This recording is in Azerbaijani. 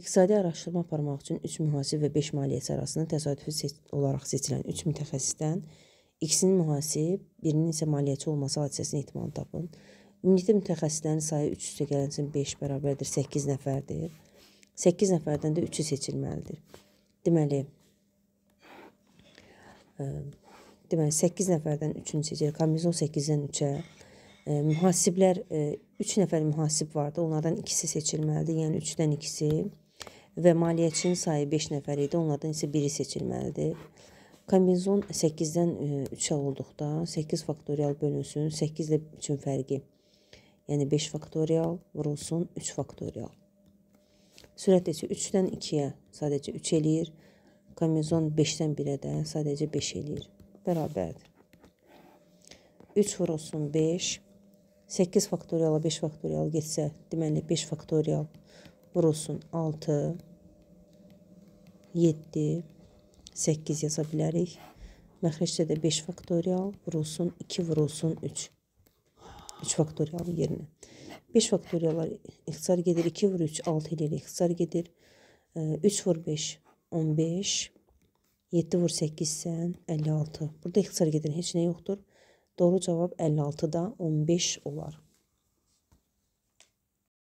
İqtisadi araşdırma aparmaq üçün 3 mühasib və 5 maliyyəçi arasında təsadüfi olaraq seçilən 3 mütəxəssisdən ikisinin mühasib, birinin isə maliyyəçi olması hadisəsinin ehtimalı tapın. Ümumilikdə mütəxəssislərin sayı 3 üstə gələn üçün 5 bərabərdir 8 nəfərdir. 8 nəfərdən də 3-ü seçilməlidir. Deməli e, deməli 8 nəfərdən 3-ünü seçir. Kombinizon 8-dən 3-ə e, mühasiblər 3 e, nəfər mühasib vardı. Onlardan ikisi seçilməlidir. Yəni 3-dən ikisi və maliyyəçinin sayı 5 nəfər idi. Onlardan isə biri seçilməlidir. Kombinzon 8-dən 3-ə e, olduqda 8 faktorial bölünsün, 8 ilə üçün fərqi. Yəni 5 faktorial vurulsun 3 faktorial. Sürət isə 3-dən 2-yə sadəcə 3 eləyir. Kombinzon 5-dən 1-ə də sadəcə 5 eləyir. Bərabərdir. 3 vurulsun 5. 8 faktoriala 5 faktorial getsə, deməli 5 faktorial vurulsun 6. 7, 8 yaza bilərik. Məxrəcdə də 5 faktorial vurulsun, 2 vurulsun 3. 3 faktorial yerinə. 5 faktoriallar ixtisar gedir, 2 vur 3, 6 eləyir, ixtisar gedir. 3 vur 5, 15. 7 vur 8 sən 56. Burada ixtisar gedir, heç nə yoxdur. Doğru cavab 56-da 15 olar.